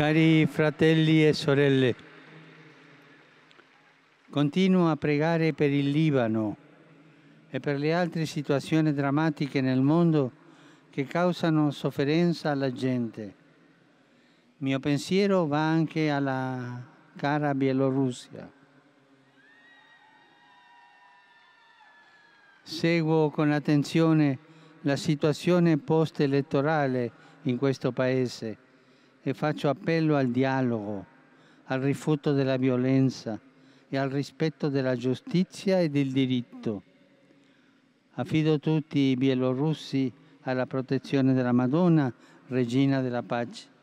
Cari fratelli e sorelle, continuo a pregare per il Libano e per le altre situazioni drammatiche nel mondo che causano sofferenza alla gente. mio pensiero va anche alla cara Bielorussia. Seguo con attenzione la situazione post-elettorale in questo Paese e faccio appello al dialogo, al rifiuto della violenza e al rispetto della giustizia e del diritto. Affido tutti i bielorussi alla protezione della Madonna, regina della pace.